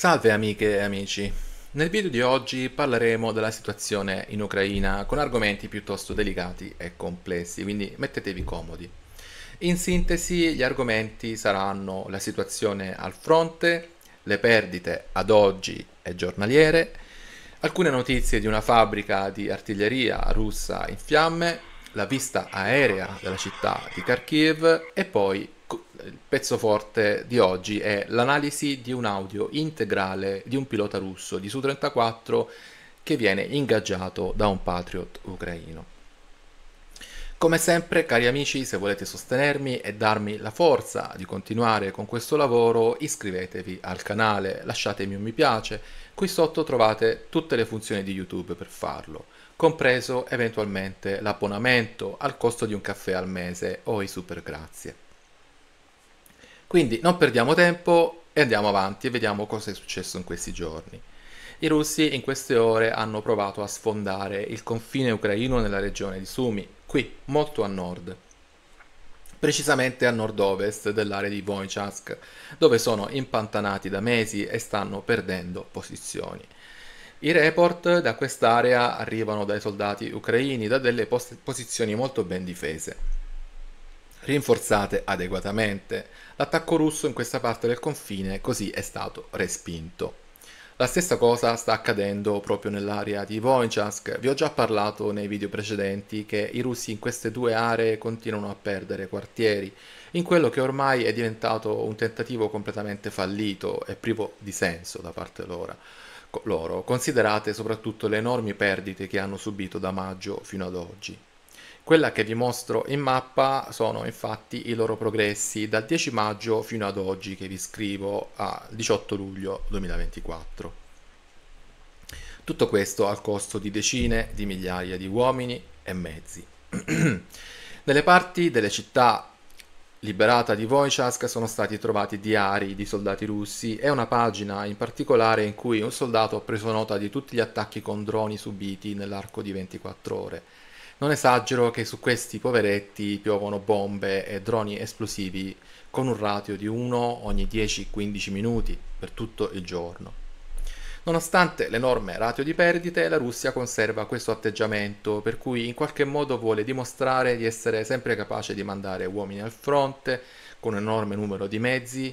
Salve amiche e amici. Nel video di oggi parleremo della situazione in Ucraina con argomenti piuttosto delicati e complessi, quindi mettetevi comodi. In sintesi, gli argomenti saranno la situazione al fronte, le perdite ad oggi e giornaliere, alcune notizie di una fabbrica di artiglieria russa in fiamme, la vista aerea della città di Kharkiv e poi il pezzo forte di oggi è l'analisi di un audio integrale di un pilota russo di Su-34 che viene ingaggiato da un Patriot ucraino. Come sempre, cari amici, se volete sostenermi e darmi la forza di continuare con questo lavoro, iscrivetevi al canale, lasciatemi un mi piace. Qui sotto trovate tutte le funzioni di YouTube per farlo, compreso eventualmente l'abbonamento al costo di un caffè al mese o i super grazie. Quindi non perdiamo tempo e andiamo avanti e vediamo cosa è successo in questi giorni. I russi in queste ore hanno provato a sfondare il confine ucraino nella regione di Sumi, qui molto a nord, precisamente a nord-ovest dell'area di Voichansk, dove sono impantanati da mesi e stanno perdendo posizioni. I report da quest'area arrivano dai soldati ucraini da delle pos- posizioni molto ben difese rinforzate adeguatamente. L'attacco russo in questa parte del confine così è stato respinto. La stessa cosa sta accadendo proprio nell'area di Voinchask. Vi ho già parlato nei video precedenti che i russi in queste due aree continuano a perdere quartieri, in quello che ormai è diventato un tentativo completamente fallito e privo di senso da parte loro. loro considerate soprattutto le enormi perdite che hanno subito da maggio fino ad oggi. Quella che vi mostro in mappa sono infatti i loro progressi dal 10 maggio fino ad oggi che vi scrivo a 18 luglio 2024. Tutto questo al costo di decine di migliaia di uomini e mezzi. Nelle parti delle città liberate di Wojciech sono stati trovati diari di soldati russi e una pagina in particolare in cui un soldato ha preso nota di tutti gli attacchi con droni subiti nell'arco di 24 ore non esagero che su questi poveretti piovono bombe e droni esplosivi con un ratio di 1 ogni 10-15 minuti per tutto il giorno. Nonostante l'enorme ratio di perdite, la Russia conserva questo atteggiamento, per cui in qualche modo vuole dimostrare di essere sempre capace di mandare uomini al fronte, con un enorme numero di mezzi,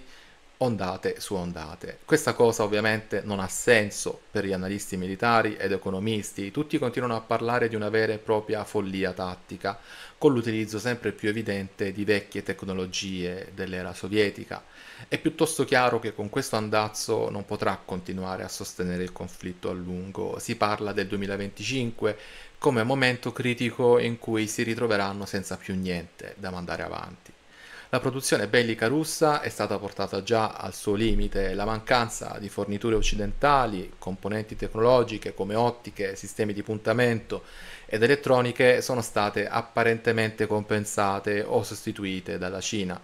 ondate su ondate. Questa cosa ovviamente non ha senso per gli analisti militari ed economisti, tutti continuano a parlare di una vera e propria follia tattica, con l'utilizzo sempre più evidente di vecchie tecnologie dell'era sovietica. È piuttosto chiaro che con questo andazzo non potrà continuare a sostenere il conflitto a lungo. Si parla del 2025 come momento critico in cui si ritroveranno senza più niente da mandare avanti. La produzione bellica russa è stata portata già al suo limite, la mancanza di forniture occidentali, componenti tecnologiche come ottiche, sistemi di puntamento ed elettroniche sono state apparentemente compensate o sostituite dalla Cina.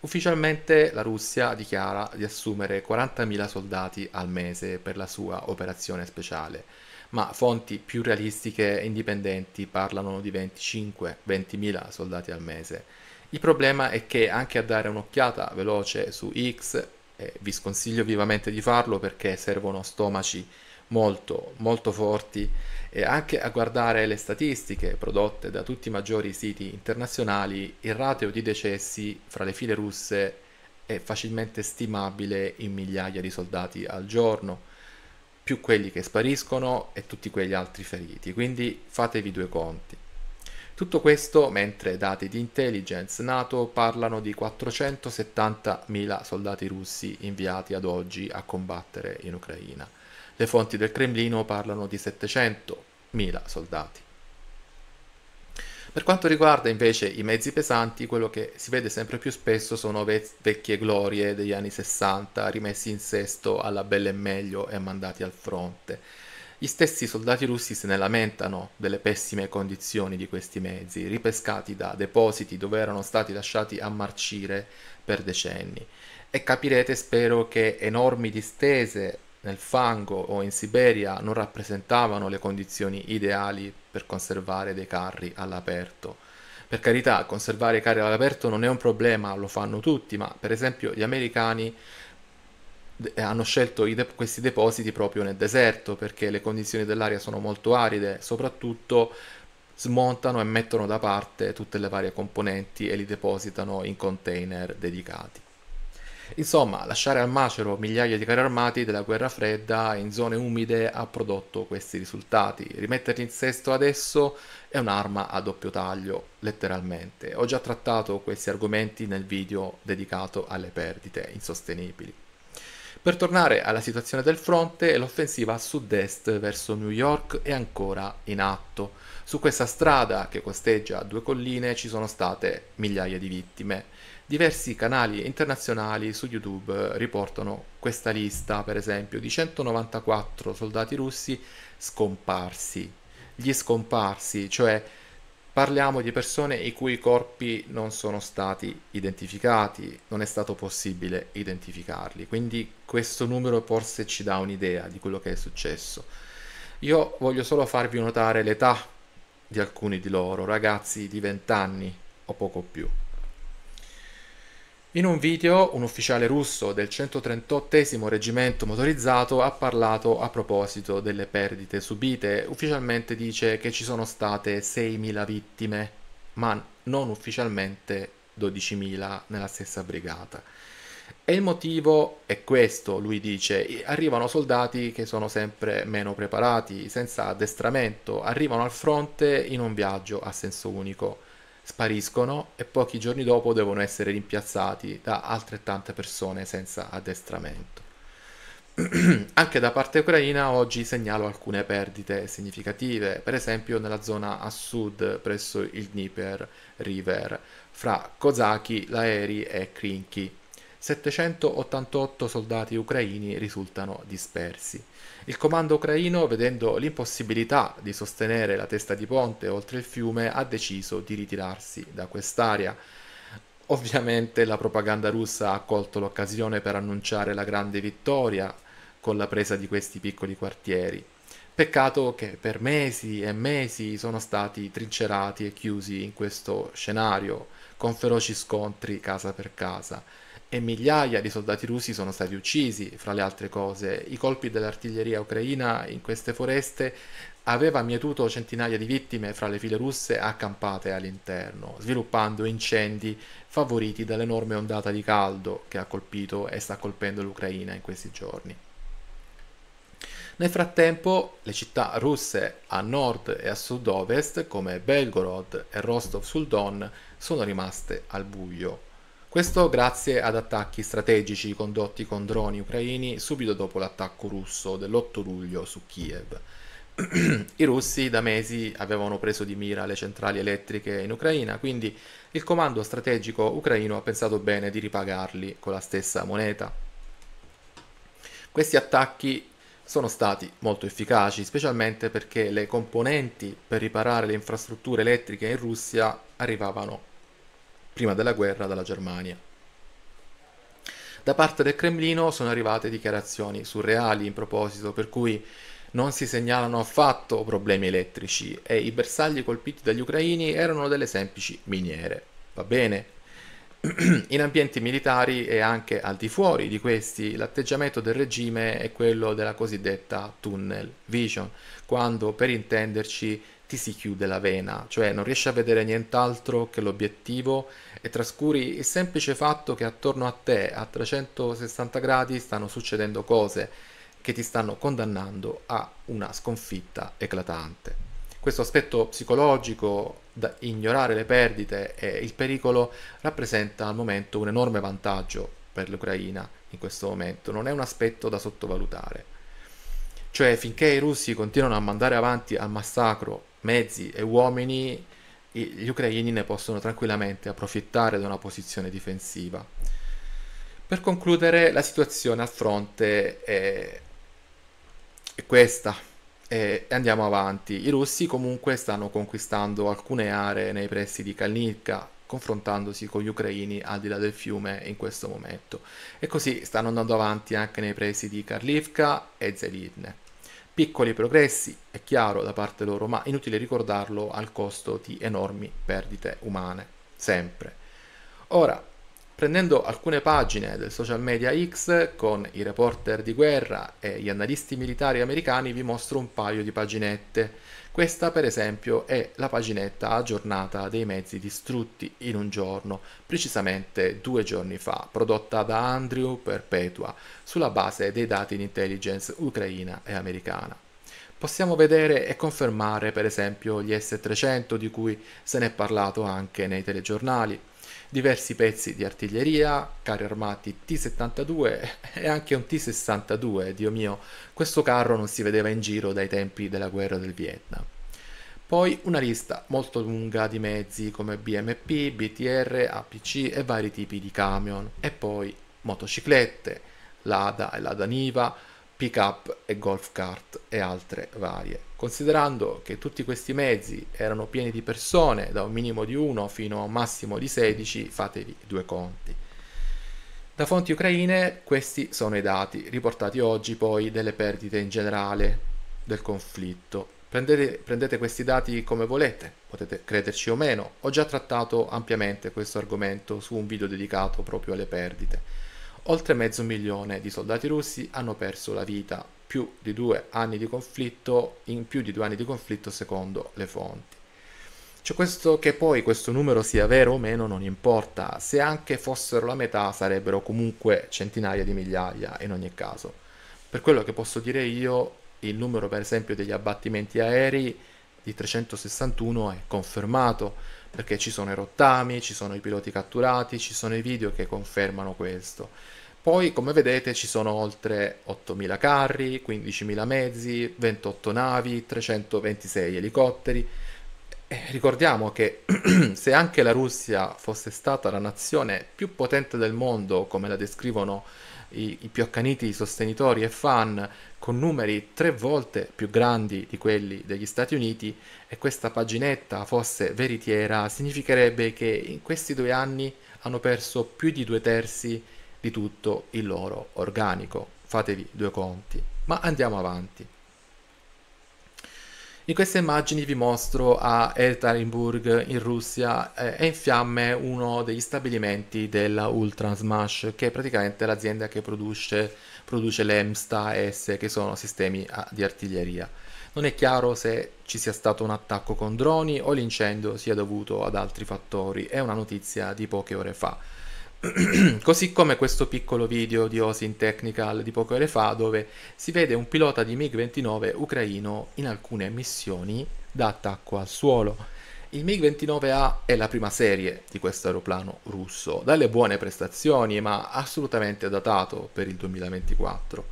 Ufficialmente la Russia dichiara di assumere 40.000 soldati al mese per la sua operazione speciale, ma fonti più realistiche e indipendenti parlano di 25-20.000 soldati al mese. Il problema è che anche a dare un'occhiata veloce su X, eh, vi sconsiglio vivamente di farlo perché servono stomaci molto molto forti e anche a guardare le statistiche prodotte da tutti i maggiori siti internazionali, il rateo di decessi fra le file russe è facilmente stimabile in migliaia di soldati al giorno, più quelli che spariscono e tutti quegli altri feriti, quindi fatevi due conti. Tutto questo mentre dati di intelligence NATO parlano di 470.000 soldati russi inviati ad oggi a combattere in Ucraina. Le fonti del Cremlino parlano di 700.000 soldati. Per quanto riguarda invece i mezzi pesanti, quello che si vede sempre più spesso sono ve- vecchie glorie degli anni 60 rimessi in sesto alla bella e meglio e mandati al fronte. Gli stessi soldati russi se ne lamentano delle pessime condizioni di questi mezzi, ripescati da depositi dove erano stati lasciati a marcire per decenni. E capirete, spero, che enormi distese nel fango o in Siberia non rappresentavano le condizioni ideali per conservare dei carri all'aperto. Per carità, conservare i carri all'aperto non è un problema, lo fanno tutti, ma per esempio gli americani eh, hanno scelto de- questi depositi proprio nel deserto perché le condizioni dell'aria sono molto aride, soprattutto smontano e mettono da parte tutte le varie componenti e li depositano in container dedicati. Insomma, lasciare al macero migliaia di carri armati della guerra fredda in zone umide ha prodotto questi risultati. Rimetterli in sesto adesso è un'arma a doppio taglio, letteralmente. Ho già trattato questi argomenti nel video dedicato alle perdite insostenibili. Per tornare alla situazione del fronte, l'offensiva a sud-est verso New York è ancora in atto. Su questa strada che costeggia due colline ci sono state migliaia di vittime. Diversi canali internazionali su YouTube riportano questa lista, per esempio, di 194 soldati russi scomparsi. Gli scomparsi, cioè Parliamo di persone i cui corpi non sono stati identificati, non è stato possibile identificarli, quindi questo numero forse ci dà un'idea di quello che è successo. Io voglio solo farvi notare l'età di alcuni di loro, ragazzi di 20 anni o poco più. In un video un ufficiale russo del 138 reggimento motorizzato ha parlato a proposito delle perdite subite, ufficialmente dice che ci sono state 6.000 vittime, ma non ufficialmente 12.000 nella stessa brigata. E il motivo è questo, lui dice, arrivano soldati che sono sempre meno preparati, senza addestramento, arrivano al fronte in un viaggio a senso unico spariscono e pochi giorni dopo devono essere rimpiazzati da altrettante persone senza addestramento. Anche da parte ucraina oggi segnalo alcune perdite significative, per esempio nella zona a sud presso il Dnieper River, fra Kozaki, Laeri e Krinki. 788 soldati ucraini risultano dispersi. Il comando ucraino, vedendo l'impossibilità di sostenere la testa di ponte oltre il fiume, ha deciso di ritirarsi da quest'area. Ovviamente la propaganda russa ha colto l'occasione per annunciare la grande vittoria con la presa di questi piccoli quartieri. Peccato che per mesi e mesi sono stati trincerati e chiusi in questo scenario, con feroci scontri casa per casa e migliaia di soldati russi sono stati uccisi, fra le altre cose. I colpi dell'artiglieria ucraina in queste foreste aveva mietuto centinaia di vittime fra le file russe accampate all'interno, sviluppando incendi favoriti dall'enorme ondata di caldo che ha colpito e sta colpendo l'Ucraina in questi giorni. Nel frattempo le città russe a nord e a sud-ovest come Belgorod e Rostov sul Don sono rimaste al buio. Questo grazie ad attacchi strategici condotti con droni ucraini subito dopo l'attacco russo dell'8 luglio su Kiev. I russi da mesi avevano preso di mira le centrali elettriche in Ucraina, quindi il comando strategico ucraino ha pensato bene di ripagarli con la stessa moneta. Questi attacchi sono stati molto efficaci, specialmente perché le componenti per riparare le infrastrutture elettriche in Russia arrivavano prima della guerra dalla Germania. Da parte del Cremlino sono arrivate dichiarazioni surreali in proposito, per cui non si segnalano affatto problemi elettrici e i bersagli colpiti dagli ucraini erano delle semplici miniere. Va bene. In ambienti militari e anche al di fuori di questi, l'atteggiamento del regime è quello della cosiddetta tunnel vision, quando per intenderci ti si chiude la vena, cioè non riesci a vedere nient'altro che l'obiettivo e trascuri il semplice fatto che attorno a te a 360 gradi stanno succedendo cose che ti stanno condannando a una sconfitta eclatante. Questo aspetto psicologico da ignorare le perdite e il pericolo rappresenta al momento un enorme vantaggio per l'Ucraina in questo momento, non è un aspetto da sottovalutare. Cioè finché i russi continuano a mandare avanti al massacro mezzi e uomini, gli ucraini ne possono tranquillamente approfittare da una posizione difensiva. Per concludere, la situazione a fronte è, è questa. E andiamo avanti. I russi comunque stanno conquistando alcune aree nei pressi di Kalnivka, confrontandosi con gli ucraini al di là del fiume in questo momento. E così stanno andando avanti anche nei pressi di Karlivka e Zelidne. Piccoli progressi, è chiaro da parte loro, ma inutile ricordarlo al costo di enormi perdite umane, sempre. Ora, prendendo alcune pagine del social media X con i reporter di guerra e gli analisti militari americani vi mostro un paio di paginette questa per esempio è la paginetta aggiornata dei mezzi distrutti in un giorno, precisamente due giorni fa, prodotta da Andrew Perpetua sulla base dei dati di intelligence ucraina e americana possiamo vedere e confermare per esempio gli S-300 di cui se ne è parlato anche nei telegiornali, diversi pezzi di artiglieria, carri armati T-72 e anche un T-62, Dio mio, questo carro non si vedeva in giro dai tempi della guerra del Vietnam. Poi una lista molto lunga di mezzi come BMP, BTR, APC e vari tipi di camion, e poi motociclette, Lada e Lada Niva, pick up e golf cart e altre varie. Considerando che tutti questi mezzi erano pieni di persone, da un minimo di 1 fino a un massimo di 16, fatevi due conti. Da fonti ucraine questi sono i dati riportati oggi poi delle perdite in generale del conflitto. Prendete, prendete questi dati come volete, potete crederci o meno, ho già trattato ampiamente questo argomento su un video dedicato proprio alle perdite. Oltre mezzo milione di soldati russi hanno perso la vita, più di due anni di conflitto, in più di due anni di conflitto secondo le fonti. Cioè questo, che poi questo numero sia vero o meno non importa, se anche fossero la metà sarebbero comunque centinaia di migliaia in ogni caso. Per quello che posso dire io, il numero per esempio degli abbattimenti aerei di 361 è confermato, perché ci sono i rottami, ci sono i piloti catturati, ci sono i video che confermano questo. Poi, come vedete, ci sono oltre 8.000 carri, 15.000 mezzi, 28 navi, 326 elicotteri. E eh, ricordiamo che se anche la Russia fosse stata la nazione più potente del mondo, come la descrivono i, i più accaniti sostenitori e fan con numeri tre volte più grandi di quelli degli Stati Uniti e questa paginetta fosse veritiera, significherebbe che in questi due anni hanno perso più di due terzi di tutto il loro organico. Fatevi due conti. Ma andiamo avanti. In queste immagini vi mostro a Ekaterinburg in Russia eh, è in fiamme uno degli stabilimenti della Ultra Smash che è praticamente l'azienda che produce, produce l'EMSTA S che sono sistemi ah, di artiglieria. Non è chiaro se ci sia stato un attacco con droni o l'incendio sia dovuto ad altri fattori, è una notizia di poche ore fa. Così come questo piccolo video di Osin Technical di poco ore fa dove si vede un pilota di MiG-29 ucraino in alcune missioni da attacco al suolo. Il MiG-29A è la prima serie di questo aeroplano russo, dalle buone prestazioni ma assolutamente datato per il 2024.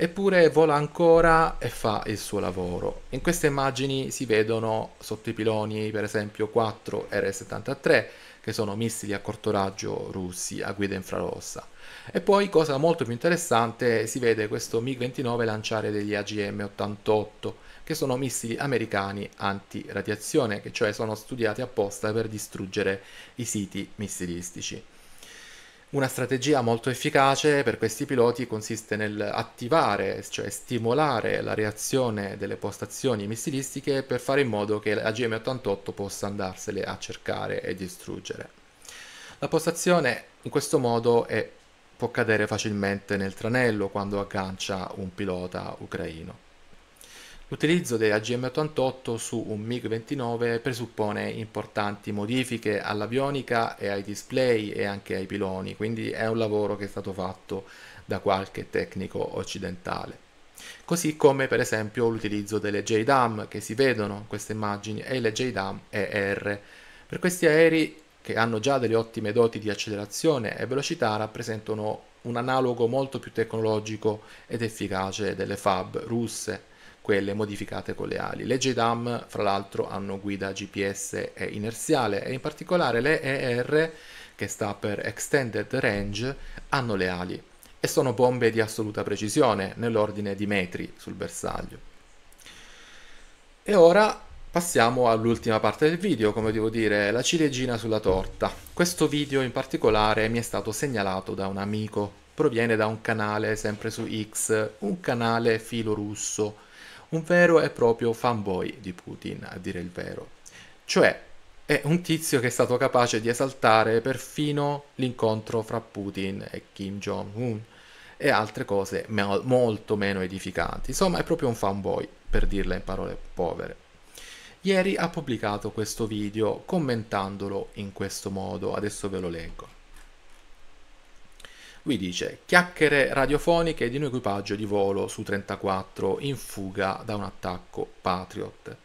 Eppure vola ancora e fa il suo lavoro. In queste immagini si vedono sotto i piloni per esempio 4 R-73 che sono missili a corto raggio russi a guida infrarossa. E poi, cosa molto più interessante, si vede questo MiG-29 lanciare degli AGM-88, che sono missili americani antiradiazione, che cioè sono studiati apposta per distruggere i siti missilistici. Una strategia molto efficace per questi piloti consiste nel attivare, cioè stimolare la reazione delle postazioni missilistiche per fare in modo che la GM88 possa andarsele a cercare e distruggere. La postazione in questo modo è, può cadere facilmente nel tranello quando aggancia un pilota ucraino. L'utilizzo della GM88 su un MiG-29 presuppone importanti modifiche all'avionica e ai display e anche ai piloni, quindi è un lavoro che è stato fatto da qualche tecnico occidentale. Così come per esempio l'utilizzo delle JDAM che si vedono in queste immagini e le JDAM ER. Per questi aerei che hanno già delle ottime doti di accelerazione e velocità rappresentano un analogo molto più tecnologico ed efficace delle FAB russe quelle modificate con le ali. Le JDAM, fra l'altro, hanno guida GPS e inerziale e in particolare le ER, che sta per Extended Range, hanno le ali e sono bombe di assoluta precisione nell'ordine di metri sul bersaglio. E ora passiamo all'ultima parte del video, come devo dire, la ciliegina sulla torta. Questo video in particolare mi è stato segnalato da un amico, proviene da un canale sempre su X, un canale filo russo, un vero e proprio fanboy di Putin, a dire il vero. Cioè, è un tizio che è stato capace di esaltare perfino l'incontro fra Putin e Kim Jong-un e altre cose molto meno edificanti. Insomma, è proprio un fanboy, per dirla in parole povere. Ieri ha pubblicato questo video commentandolo in questo modo, adesso ve lo leggo. Qui dice chiacchiere radiofoniche di un equipaggio di volo su 34 in fuga da un attacco Patriot.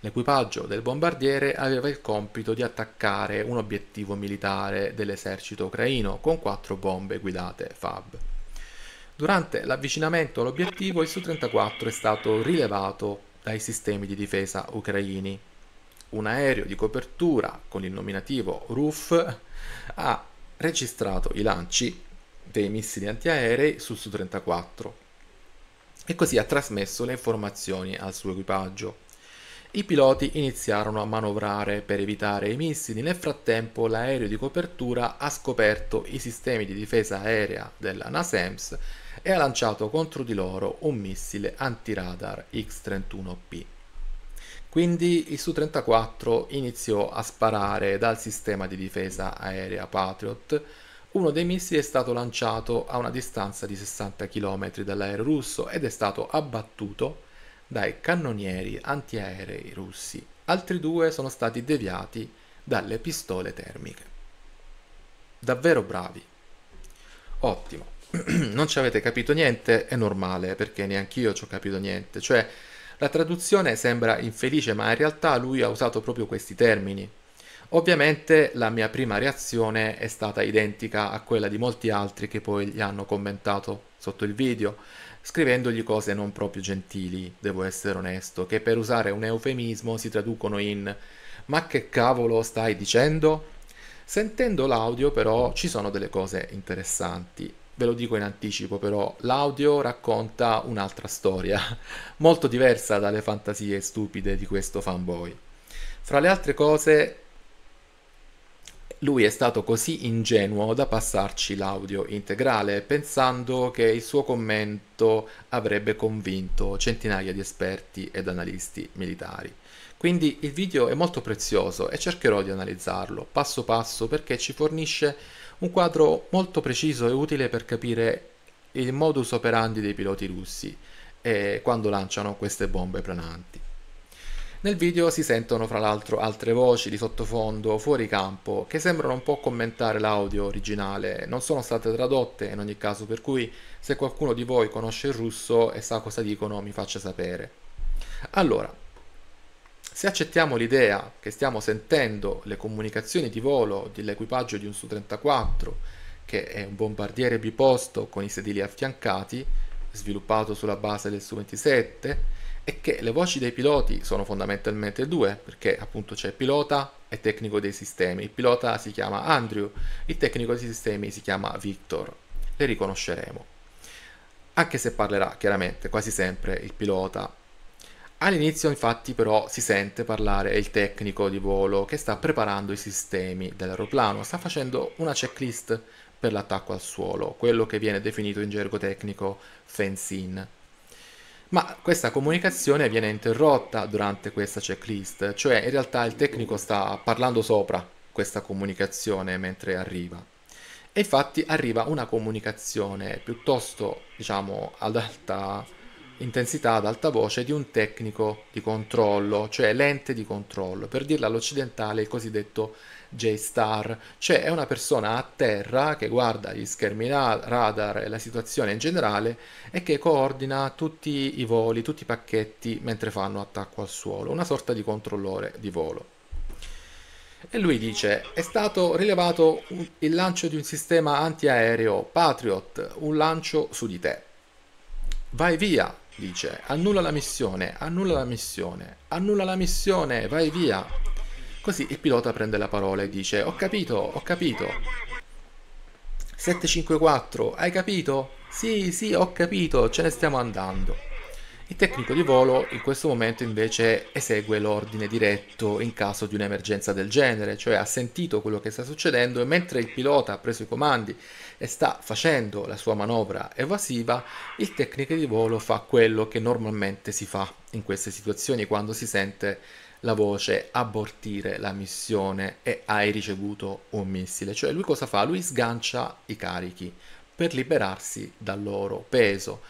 L'equipaggio del bombardiere aveva il compito di attaccare un obiettivo militare dell'esercito ucraino con quattro bombe guidate FAB. Durante l'avvicinamento all'obiettivo il Su-34 è stato rilevato dai sistemi di difesa ucraini. Un aereo di copertura con il nominativo RUF ha registrato i lanci dei missili antiaerei sul Su-34 e così ha trasmesso le informazioni al suo equipaggio. I piloti iniziarono a manovrare per evitare i missili, nel frattempo l'aereo di copertura ha scoperto i sistemi di difesa aerea della NASAMS e ha lanciato contro di loro un missile antiradar X-31P. Quindi il Su-34 iniziò a sparare dal sistema di difesa aerea Patriot uno dei missili è stato lanciato a una distanza di 60 km dall'aereo russo ed è stato abbattuto dai cannonieri antiaerei russi. Altri due sono stati deviati dalle pistole termiche. Davvero bravi. Ottimo. non ci avete capito niente, è normale perché neanche io ci ho capito niente. Cioè, la traduzione sembra infelice, ma in realtà lui ha usato proprio questi termini Ovviamente la mia prima reazione è stata identica a quella di molti altri che poi gli hanno commentato sotto il video, scrivendogli cose non proprio gentili, devo essere onesto, che per usare un eufemismo si traducono in ma che cavolo stai dicendo? Sentendo l'audio però ci sono delle cose interessanti. Ve lo dico in anticipo però, l'audio racconta un'altra storia, molto diversa dalle fantasie stupide di questo fanboy. Fra le altre cose, lui è stato così ingenuo da passarci l'audio integrale, pensando che il suo commento avrebbe convinto centinaia di esperti ed analisti militari. Quindi il video è molto prezioso e cercherò di analizzarlo passo passo perché ci fornisce un quadro molto preciso e utile per capire il modus operandi dei piloti russi eh, quando lanciano queste bombe plananti. Nel video si sentono fra l'altro altre voci di sottofondo fuori campo che sembrano un po' commentare l'audio originale, non sono state tradotte in ogni caso, per cui se qualcuno di voi conosce il russo e sa cosa dicono mi faccia sapere. Allora, se accettiamo l'idea che stiamo sentendo le comunicazioni di volo dell'equipaggio di un Su-34, che è un bombardiere biposto con i sedili affiancati, sviluppato sulla base del Su-27, è che le voci dei piloti sono fondamentalmente due, perché appunto c'è pilota e tecnico dei sistemi. Il pilota si chiama Andrew, il tecnico dei sistemi si chiama Victor. Le riconosceremo. Anche se parlerà chiaramente quasi sempre il pilota. All'inizio infatti però si sente parlare il tecnico di volo che sta preparando i sistemi dell'aeroplano, sta facendo una checklist per l'attacco al suolo, quello che viene definito in gergo tecnico fencing ma questa comunicazione viene interrotta durante questa checklist, cioè in realtà il tecnico sta parlando sopra questa comunicazione mentre arriva. E infatti arriva una comunicazione piuttosto, diciamo, ad alta intensità, ad alta voce, di un tecnico di controllo, cioè l'ente di controllo. Per dirla all'occidentale, il cosiddetto J-Star, cioè è una persona a terra che guarda gli schermi radar e la situazione in generale e che coordina tutti i voli, tutti i pacchetti mentre fanno attacco al suolo, una sorta di controllore di volo. E lui dice, è stato rilevato un, il lancio di un sistema antiaereo Patriot, un lancio su di te. Vai via, dice, annulla la missione, annulla la missione, annulla la missione, vai via. Così il pilota prende la parola e dice ho capito, ho capito. 754, hai capito? Sì, sì, ho capito, ce ne stiamo andando. Il tecnico di volo in questo momento invece esegue l'ordine diretto in caso di un'emergenza del genere, cioè ha sentito quello che sta succedendo e mentre il pilota ha preso i comandi e sta facendo la sua manovra evasiva, il tecnico di volo fa quello che normalmente si fa in queste situazioni quando si sente la voce abortire la missione e hai ricevuto un missile. Cioè lui cosa fa? Lui sgancia i carichi per liberarsi dal loro peso.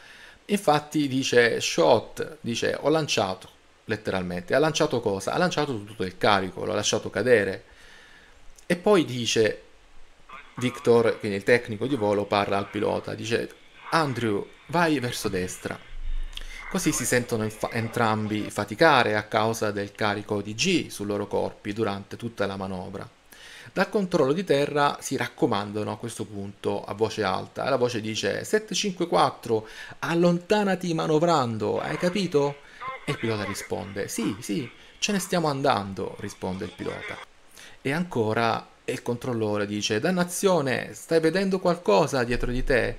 Infatti dice shot, dice ho lanciato letteralmente, ha lanciato cosa? Ha lanciato tutto il carico, l'ha lasciato cadere. E poi dice Victor, quindi il tecnico di volo, parla al pilota, dice Andrew vai verso destra Così si sentono infa- entrambi faticare a causa del carico di G sui loro corpi durante tutta la manovra. Dal controllo di terra si raccomandano a questo punto a voce alta e la voce dice 754 allontanati manovrando, hai capito? E il pilota risponde sì, sì, ce ne stiamo andando, risponde il pilota. E ancora il controllore dice dannazione, stai vedendo qualcosa dietro di te?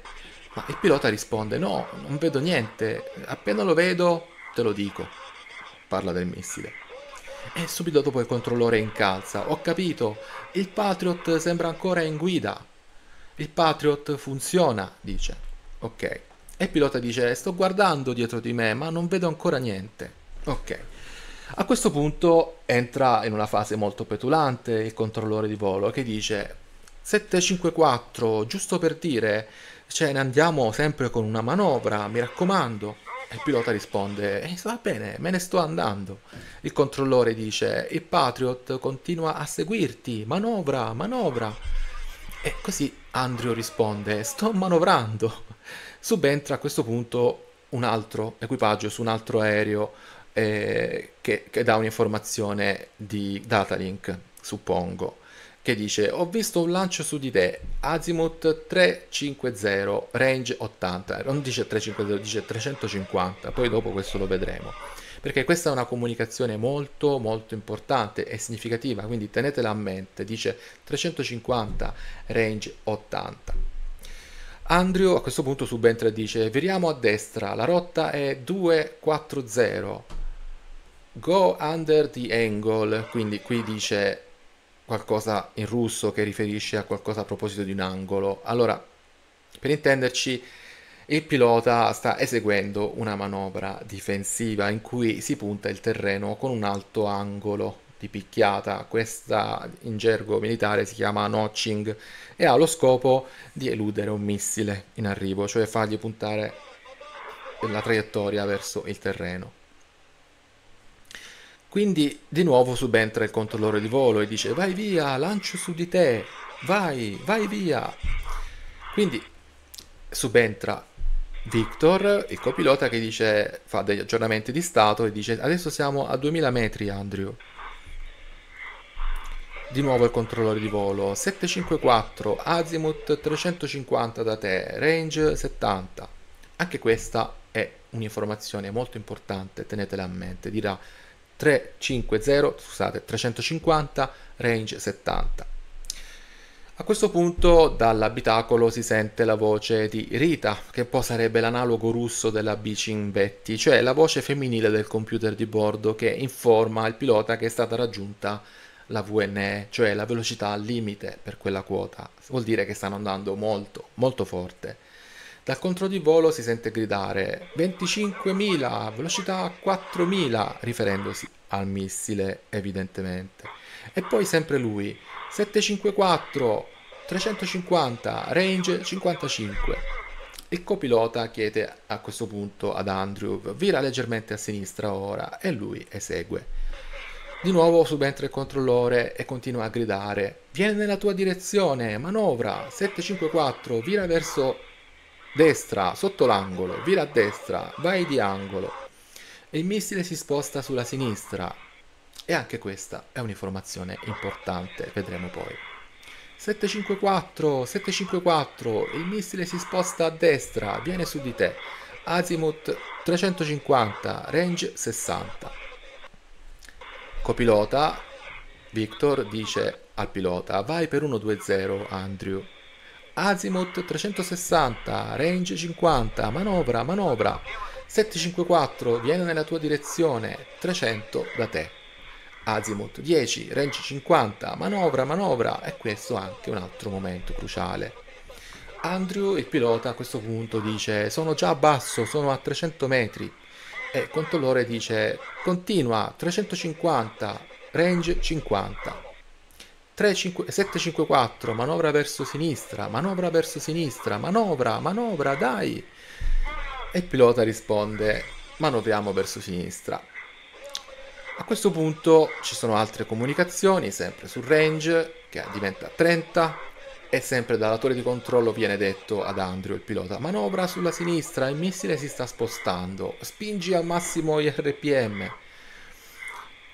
Ma il pilota risponde: No, non vedo niente, appena lo vedo te lo dico. Parla del missile. E subito dopo il controllore incalza: Ho capito, il Patriot sembra ancora in guida. Il Patriot funziona, dice. Ok. E il pilota dice: Sto guardando dietro di me, ma non vedo ancora niente. Ok. A questo punto entra in una fase molto petulante il controllore di volo che dice: 754, giusto per dire, cioè, ne andiamo sempre con una manovra, mi raccomando. E il pilota risponde, eh, va bene, me ne sto andando. Il controllore dice, il Patriot continua a seguirti, manovra, manovra. E così Andrew risponde, sto manovrando. Subentra a questo punto un altro equipaggio su un altro aereo eh, che, che dà un'informazione di Datalink, suppongo che dice ho visto un lancio su di te, Azimuth 350, range 80, non dice 350, dice 350, poi dopo questo lo vedremo perché questa è una comunicazione molto molto importante e significativa, quindi tenetela a mente, dice 350 range 80. Andrew a questo punto subentra e dice viriamo a destra, la rotta è 240, go under the angle, quindi qui dice qualcosa in russo che riferisce a qualcosa a proposito di un angolo. Allora, per intenderci, il pilota sta eseguendo una manovra difensiva in cui si punta il terreno con un alto angolo di picchiata. Questa in gergo militare si chiama notching e ha lo scopo di eludere un missile in arrivo, cioè fargli puntare la traiettoria verso il terreno. Quindi di nuovo subentra il controllore di volo e dice vai via, lancio su di te, vai, vai via. Quindi subentra Victor, il copilota che dice, fa degli aggiornamenti di stato e dice adesso siamo a 2000 metri Andrew. Di nuovo il controllore di volo, 754, azimuth 350 da te, range 70. Anche questa è un'informazione molto importante, tenetela a mente, dirà 350, scusate, 350 range 70. A questo punto dall'abitacolo si sente la voce di Rita, che un po' sarebbe l'analogo russo della bici in Vetti, cioè la voce femminile del computer di bordo che informa il pilota che è stata raggiunta la VNE, cioè la velocità al limite per quella quota. Vuol dire che stanno andando molto, molto forte. Dal controllo di volo si sente gridare 25.000, velocità 4.000, riferendosi al missile evidentemente. E poi sempre lui, 754, 350, range 55. Il copilota chiede a questo punto ad Andrew, vira leggermente a sinistra ora e lui esegue. Di nuovo subentra il controllore e continua a gridare, viene nella tua direzione, manovra, 754, vira verso destra, sotto l'angolo, vira a destra, vai di angolo. E il missile si sposta sulla sinistra. E anche questa è un'informazione importante, vedremo poi. 754, 754, il missile si sposta a destra, viene su di te. Azimut 350, range 60. Copilota, Victor dice al pilota, vai per 120, Andrew. Azimuth 360, range 50, manovra, manovra. 754 viene nella tua direzione, 300 da te. Azimuth 10, range 50, manovra, manovra. E questo anche un altro momento cruciale. Andrew, il pilota, a questo punto dice sono già a basso, sono a 300 metri e il controllore dice continua 350, range 50. 754, manovra verso sinistra, manovra verso sinistra, manovra, manovra, dai! E il pilota risponde, manovriamo verso sinistra. A questo punto ci sono altre comunicazioni, sempre sul range, che diventa 30, e sempre dalla di controllo viene detto ad Andrew, il pilota, manovra sulla sinistra, il missile si sta spostando, spingi al massimo gli RPM.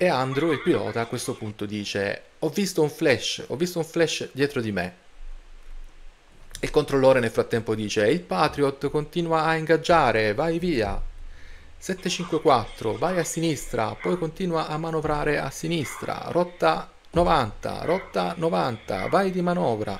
E Andrew, il pilota, a questo punto dice ho visto un flash, ho visto un flash dietro di me. Il controllore nel frattempo dice il Patriot continua a ingaggiare, vai via. 754, vai a sinistra, poi continua a manovrare a sinistra, rotta 90, rotta 90, vai di manovra.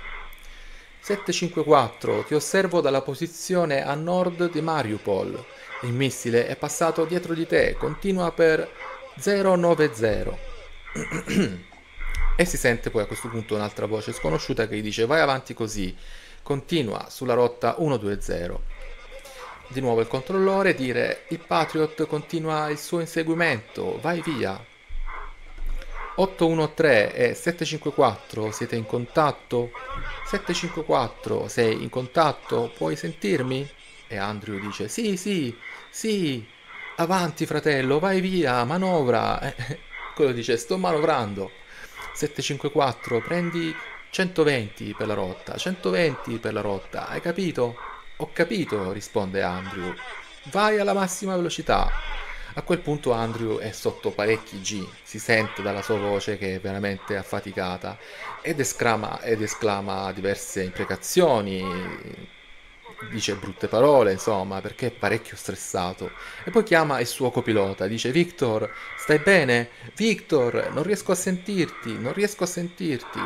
754, ti osservo dalla posizione a nord di Mariupol. Il missile è passato dietro di te, continua per 090 e si sente poi a questo punto un'altra voce sconosciuta che gli dice vai avanti così, continua sulla rotta 120. Di nuovo il controllore dire il Patriot continua il suo inseguimento, vai via. 813 e 754 siete in contatto? 754 sei in contatto? Puoi sentirmi? E Andrew dice sì, sì, sì, avanti fratello, vai via, manovra. Eh, eh, quello dice, sto manovrando. 754, prendi 120 per la rotta, 120 per la rotta, hai capito? Ho capito, risponde Andrew. Vai alla massima velocità. A quel punto Andrew è sotto parecchi G, si sente dalla sua voce che è veramente affaticata ed esclama, ed esclama diverse imprecazioni dice brutte parole, insomma, perché è parecchio stressato. E poi chiama il suo copilota, dice Victor, stai bene? Victor, non riesco a sentirti, non riesco a sentirti.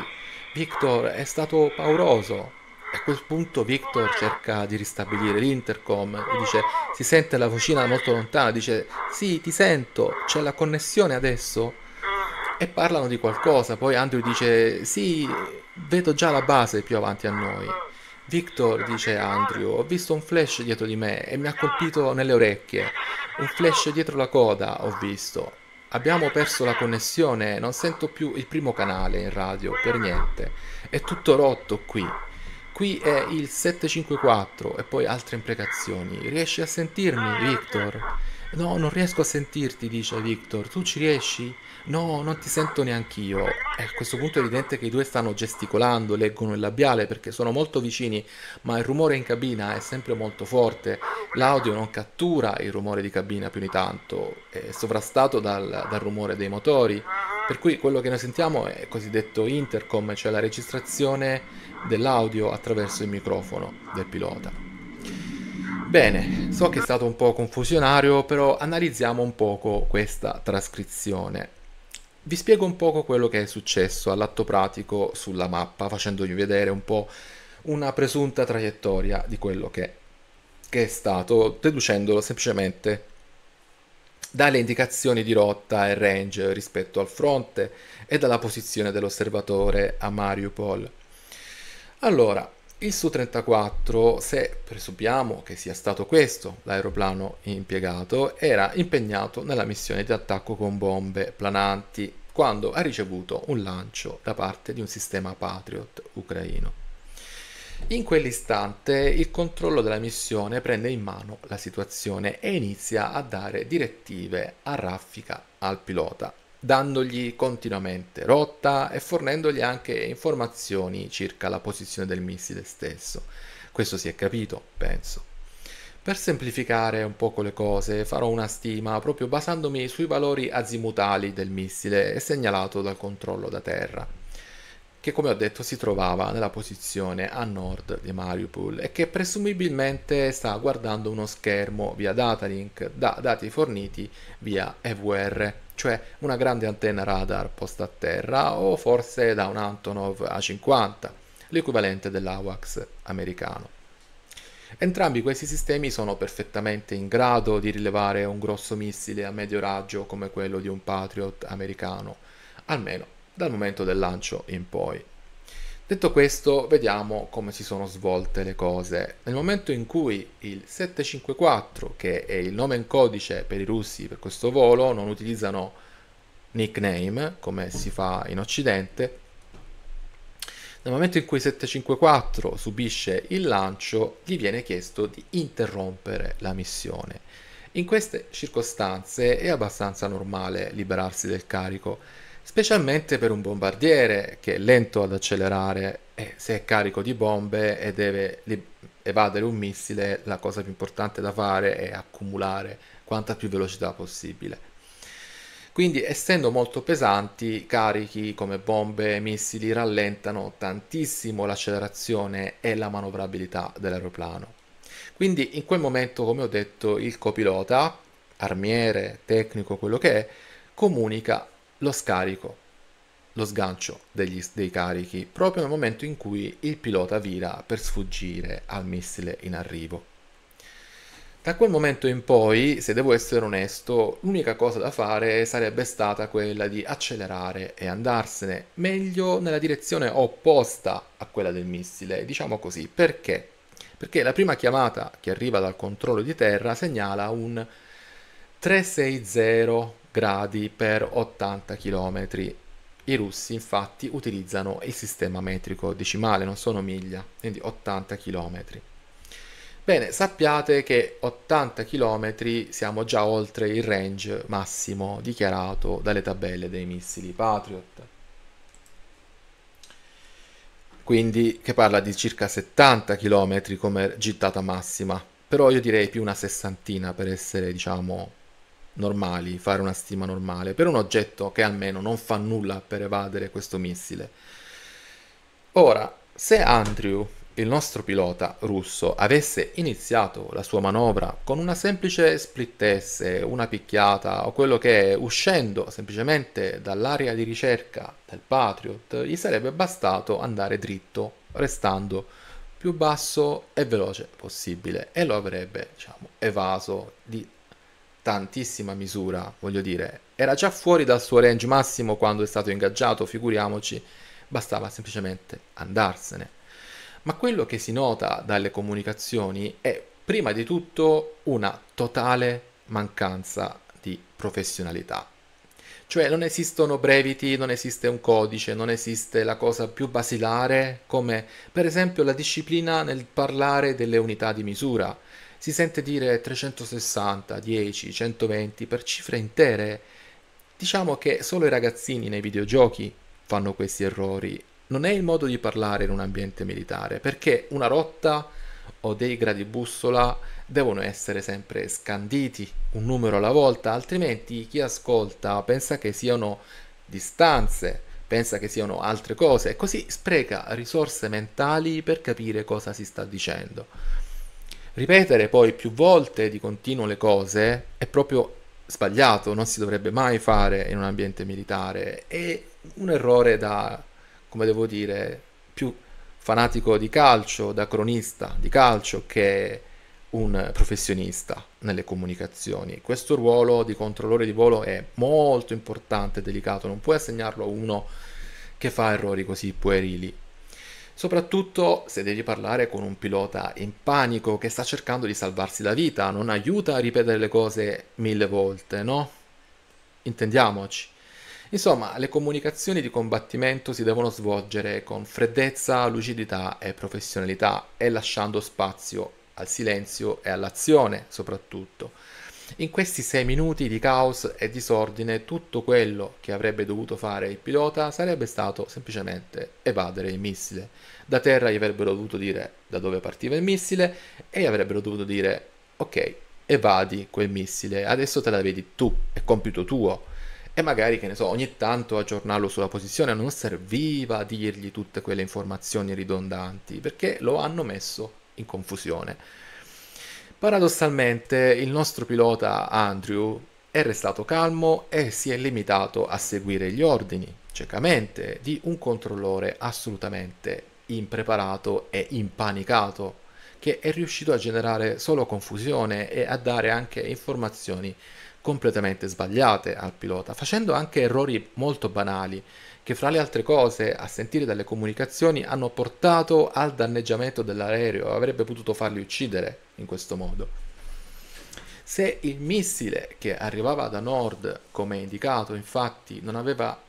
Victor, è stato pauroso. A quel punto Victor cerca di ristabilire l'intercom e dice si sente la vocina molto lontana, dice sì ti sento, c'è la connessione adesso e parlano di qualcosa, poi Andrew dice sì vedo già la base più avanti a noi. Victor, dice Andrew, ho visto un flash dietro di me e mi ha colpito nelle orecchie. Un flash dietro la coda, ho visto. Abbiamo perso la connessione, non sento più il primo canale in radio, per niente. È tutto rotto qui. Qui è il 754 e poi altre imprecazioni. Riesci a sentirmi, Victor? No, non riesco a sentirti, dice Victor. Tu ci riesci? No, non ti sento neanche io. E eh, a questo punto è evidente che i due stanno gesticolando, leggono il labiale perché sono molto vicini, ma il rumore in cabina è sempre molto forte. L'audio non cattura il rumore di cabina più di tanto, è sovrastato dal, dal rumore dei motori. Per cui quello che noi sentiamo è cosiddetto intercom, cioè la registrazione dell'audio attraverso il microfono del pilota. Bene, so che è stato un po' confusionario, però analizziamo un poco questa trascrizione. Vi spiego un poco quello che è successo all'atto pratico sulla mappa, facendovi vedere un po' una presunta traiettoria di quello che, che è stato, deducendolo semplicemente dalle indicazioni di rotta e range rispetto al fronte e dalla posizione dell'osservatore a Mariupol. Allora, il Su-34, se presupponiamo che sia stato questo l'aeroplano impiegato, era impegnato nella missione di attacco con bombe plananti quando ha ricevuto un lancio da parte di un sistema Patriot ucraino. In quell'istante il controllo della missione prende in mano la situazione e inizia a dare direttive a raffica al pilota dandogli continuamente rotta e fornendogli anche informazioni circa la posizione del missile stesso. Questo si è capito, penso. Per semplificare un poco le cose farò una stima proprio basandomi sui valori azimutali del missile segnalato dal controllo da terra, che come ho detto si trovava nella posizione a nord di Mariupol e che presumibilmente sta guardando uno schermo via Datalink da dati forniti via EVR cioè una grande antenna radar posta a terra o forse da un Antonov A50, l'equivalente dell'AWACS americano. Entrambi questi sistemi sono perfettamente in grado di rilevare un grosso missile a medio raggio come quello di un Patriot americano, almeno dal momento del lancio in poi. Detto questo, vediamo come si sono svolte le cose. Nel momento in cui il 754, che è il nome in codice per i russi per questo volo, non utilizzano nickname come si fa in Occidente, nel momento in cui il 754 subisce il lancio, gli viene chiesto di interrompere la missione. In queste circostanze è abbastanza normale liberarsi del carico specialmente per un bombardiere che è lento ad accelerare e se è carico di bombe e deve evadere un missile, la cosa più importante da fare è accumulare quanta più velocità possibile. Quindi, essendo molto pesanti, carichi come bombe e missili rallentano tantissimo l'accelerazione e la manovrabilità dell'aeroplano. Quindi, in quel momento, come ho detto, il copilota, armiere, tecnico, quello che è, comunica lo scarico, lo sgancio degli, dei carichi proprio nel momento in cui il pilota vira per sfuggire al missile in arrivo. Da quel momento in poi, se devo essere onesto, l'unica cosa da fare sarebbe stata quella di accelerare e andarsene, meglio nella direzione opposta a quella del missile, diciamo così, perché? Perché la prima chiamata che arriva dal controllo di terra segnala un 360 gradi per 80 km. I russi infatti utilizzano il sistema metrico decimale, non sono miglia, quindi 80 km. Bene, sappiate che 80 km siamo già oltre il range massimo dichiarato dalle tabelle dei missili Patriot. Quindi che parla di circa 70 km come gittata massima, però io direi più una sessantina per essere, diciamo, normali, fare una stima normale, per un oggetto che almeno non fa nulla per evadere questo missile. Ora, se Andrew, il nostro pilota russo, avesse iniziato la sua manovra con una semplice splittesse, una picchiata o quello che è, uscendo semplicemente dall'area di ricerca del Patriot, gli sarebbe bastato andare dritto, restando più basso e veloce possibile e lo avrebbe diciamo, evaso di tantissima misura, voglio dire, era già fuori dal suo range massimo quando è stato ingaggiato, figuriamoci, bastava semplicemente andarsene. Ma quello che si nota dalle comunicazioni è prima di tutto una totale mancanza di professionalità. Cioè non esistono breviti, non esiste un codice, non esiste la cosa più basilare come per esempio la disciplina nel parlare delle unità di misura si sente dire 360, 10, 120 per cifre intere. Diciamo che solo i ragazzini nei videogiochi fanno questi errori. Non è il modo di parlare in un ambiente militare, perché una rotta o dei gradi bussola devono essere sempre scanditi un numero alla volta, altrimenti chi ascolta pensa che siano distanze, pensa che siano altre cose e così spreca risorse mentali per capire cosa si sta dicendo. Ripetere poi più volte di continuo le cose è proprio sbagliato, non si dovrebbe mai fare in un ambiente militare. È un errore da, come devo dire, più fanatico di calcio, da cronista di calcio che un professionista nelle comunicazioni. Questo ruolo di controllore di volo è molto importante e delicato, non puoi assegnarlo a uno che fa errori così puerili. Soprattutto se devi parlare con un pilota in panico che sta cercando di salvarsi la vita, non aiuta a ripetere le cose mille volte, no? Intendiamoci. Insomma, le comunicazioni di combattimento si devono svolgere con freddezza, lucidità e professionalità e lasciando spazio al silenzio e all'azione soprattutto. In questi sei minuti di caos e disordine tutto quello che avrebbe dovuto fare il pilota sarebbe stato semplicemente evadere il missile. Da terra gli avrebbero dovuto dire da dove partiva il missile e gli avrebbero dovuto dire ok, evadi quel missile, adesso te la vedi tu, è compito tuo e magari, che ne so, ogni tanto aggiornarlo sulla posizione, non serviva a dirgli tutte quelle informazioni ridondanti, perché lo hanno messo in confusione. Paradossalmente il nostro pilota Andrew è restato calmo e si è limitato a seguire gli ordini, ciecamente, di un controllore assolutamente impreparato e impanicato, che è riuscito a generare solo confusione e a dare anche informazioni completamente sbagliate al pilota, facendo anche errori molto banali che fra le altre cose, a sentire dalle comunicazioni, hanno portato al danneggiamento dell'aereo, avrebbe potuto farli uccidere in questo modo. Se il missile che arrivava da nord, come indicato, infatti, non aveva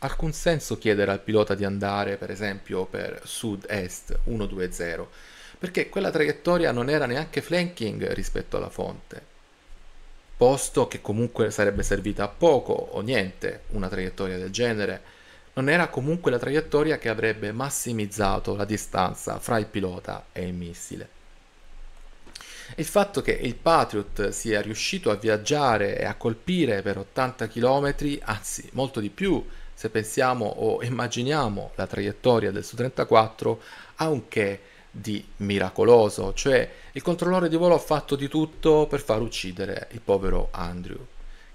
alcun senso chiedere al pilota di andare, per esempio, per sud-est 120, perché quella traiettoria non era neanche flanking rispetto alla fonte posto che comunque sarebbe servita a poco o niente una traiettoria del genere, non era comunque la traiettoria che avrebbe massimizzato la distanza fra il pilota e il missile. Il fatto che il Patriot sia riuscito a viaggiare e a colpire per 80 km, anzi molto di più se pensiamo o immaginiamo la traiettoria del Su-34, ha un che di miracoloso, cioè il controllore di volo ha fatto di tutto per far uccidere il povero Andrew,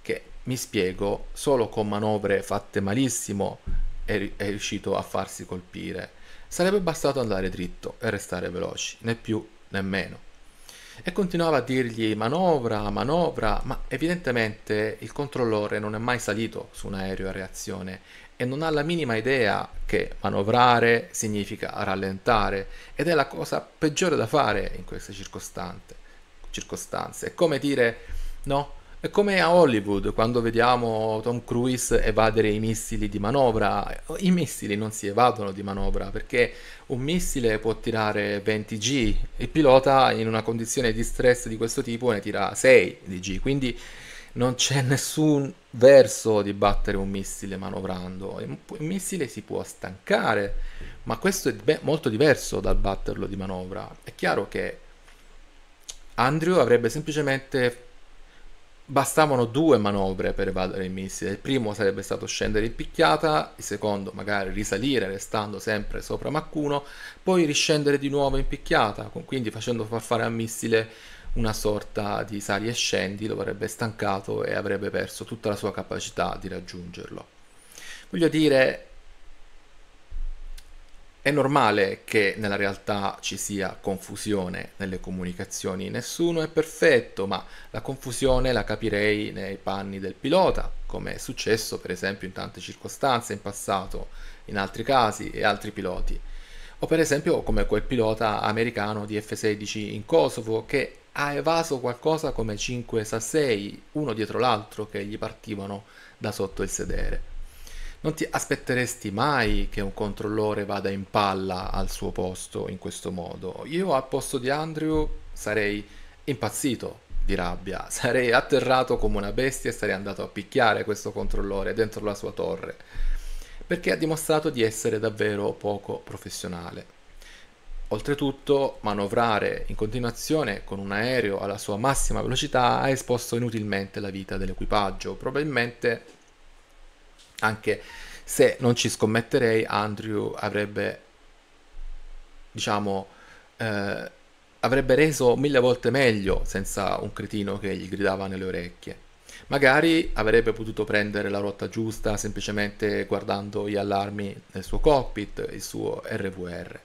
che, mi spiego, solo con manovre fatte malissimo è, è riuscito a farsi colpire. Sarebbe bastato andare dritto e restare veloci, né più né meno. E continuava a dirgli manovra, manovra, ma evidentemente il controllore non è mai salito su un aereo a reazione e non ha la minima idea che manovrare significa rallentare ed è la cosa peggiore da fare in queste circostanze. È come dire, no? È come a Hollywood quando vediamo Tom Cruise evadere i missili di manovra. I missili non si evadono di manovra perché un missile può tirare 20 G, il pilota in una condizione di stress di questo tipo ne tira 6 di G, quindi non c'è nessun verso di battere un missile manovrando. Il missile si può stancare, ma questo è molto diverso dal batterlo di manovra. È chiaro che Andrew avrebbe semplicemente bastavano due manovre per evadere il missile. Il primo sarebbe stato scendere in picchiata, il secondo magari risalire restando sempre sopra Mac 1, poi riscendere di nuovo in picchiata, quindi facendo far fare al missile una sorta di sali e scendi, lo avrebbe stancato e avrebbe perso tutta la sua capacità di raggiungerlo. Voglio dire, è normale che nella realtà ci sia confusione nelle comunicazioni, nessuno è perfetto, ma la confusione la capirei nei panni del pilota, come è successo per esempio in tante circostanze in passato, in altri casi e altri piloti. O per esempio come quel pilota americano di F-16 in Kosovo che ha evaso qualcosa come 5 sassei, uno dietro l'altro, che gli partivano da sotto il sedere. Non ti aspetteresti mai che un controllore vada in palla al suo posto in questo modo. Io al posto di Andrew sarei impazzito di rabbia, sarei atterrato come una bestia e sarei andato a picchiare questo controllore dentro la sua torre, perché ha dimostrato di essere davvero poco professionale. Oltretutto, manovrare in continuazione con un aereo alla sua massima velocità ha esposto inutilmente la vita dell'equipaggio. Probabilmente, anche se non ci scommetterei, Andrew avrebbe, diciamo, eh, avrebbe reso mille volte meglio senza un cretino che gli gridava nelle orecchie. Magari avrebbe potuto prendere la rotta giusta semplicemente guardando gli allarmi nel suo cockpit, il suo RVR.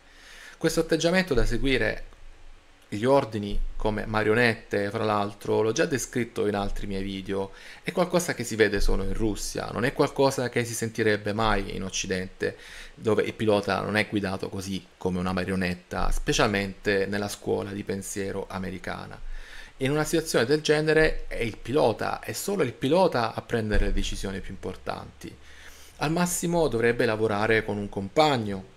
Questo atteggiamento da seguire gli ordini come marionette, fra l'altro, l'ho già descritto in altri miei video, è qualcosa che si vede solo in Russia, non è qualcosa che si sentirebbe mai in Occidente, dove il pilota non è guidato così come una marionetta, specialmente nella scuola di pensiero americana. In una situazione del genere è il pilota, è solo il pilota a prendere le decisioni più importanti. Al massimo dovrebbe lavorare con un compagno,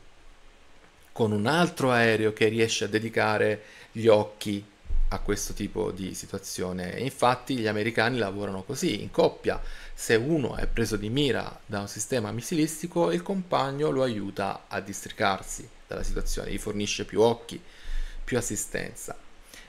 con un altro aereo che riesce a dedicare gli occhi a questo tipo di situazione. Infatti gli americani lavorano così, in coppia. Se uno è preso di mira da un sistema missilistico, il compagno lo aiuta a districarsi dalla situazione, gli fornisce più occhi, più assistenza.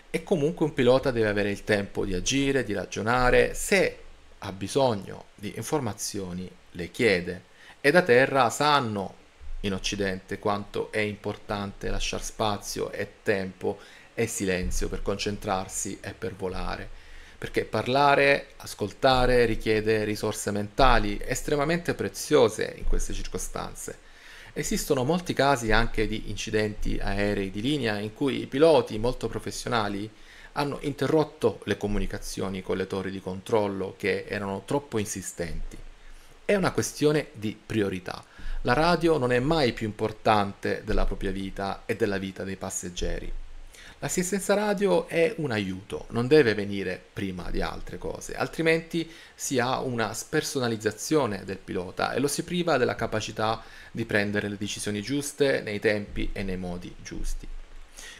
E comunque un pilota deve avere il tempo di agire, di ragionare, se ha bisogno di informazioni le chiede. E da terra sanno in Occidente quanto è importante lasciare spazio e tempo e silenzio per concentrarsi e per volare. Perché parlare, ascoltare richiede risorse mentali estremamente preziose in queste circostanze. Esistono molti casi anche di incidenti aerei di linea in cui i piloti molto professionali hanno interrotto le comunicazioni con le torri di controllo che erano troppo insistenti. È una questione di priorità la radio non è mai più importante della propria vita e della vita dei passeggeri. L'assistenza radio è un aiuto, non deve venire prima di altre cose, altrimenti si ha una spersonalizzazione del pilota e lo si priva della capacità di prendere le decisioni giuste nei tempi e nei modi giusti.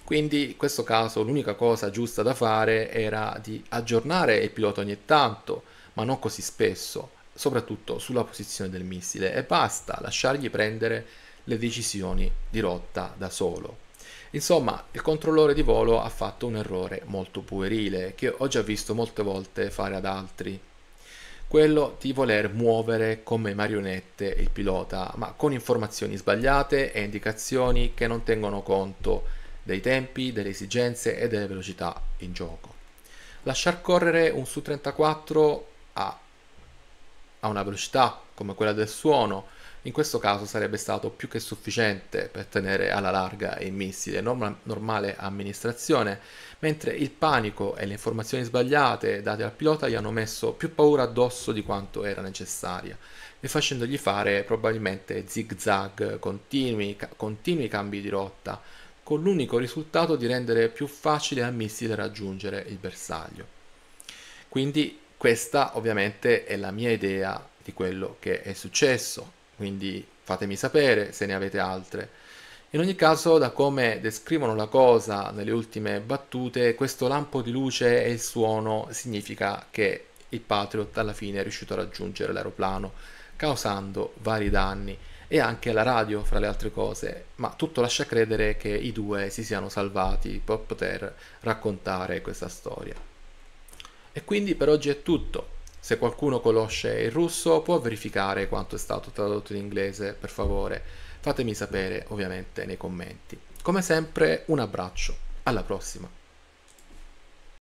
Quindi in questo caso l'unica cosa giusta da fare era di aggiornare il pilota ogni tanto, ma non così spesso, soprattutto sulla posizione del missile e basta lasciargli prendere le decisioni di rotta da solo. Insomma, il controllore di volo ha fatto un errore molto puerile che ho già visto molte volte fare ad altri, quello di voler muovere come marionette il pilota, ma con informazioni sbagliate e indicazioni che non tengono conto dei tempi, delle esigenze e delle velocità in gioco. Lasciar correre un Su-34 a a una velocità come quella del suono, in questo caso sarebbe stato più che sufficiente per tenere alla larga il missile, norm- normale amministrazione, mentre il panico e le informazioni sbagliate date al pilota gli hanno messo più paura addosso di quanto era necessaria e facendogli fare probabilmente zig-zag, continui, ca- continui cambi di rotta, con l'unico risultato di rendere più facile al missile raggiungere il bersaglio. Quindi questa ovviamente è la mia idea di quello che è successo, quindi fatemi sapere se ne avete altre. In ogni caso, da come descrivono la cosa nelle ultime battute, questo lampo di luce e il suono significa che il Patriot alla fine è riuscito a raggiungere l'aeroplano, causando vari danni e anche la radio fra le altre cose, ma tutto lascia credere che i due si siano salvati per poter raccontare questa storia. E quindi per oggi è tutto. Se qualcuno conosce il russo può verificare quanto è stato tradotto in inglese, per favore fatemi sapere ovviamente nei commenti. Come sempre un abbraccio, alla prossima!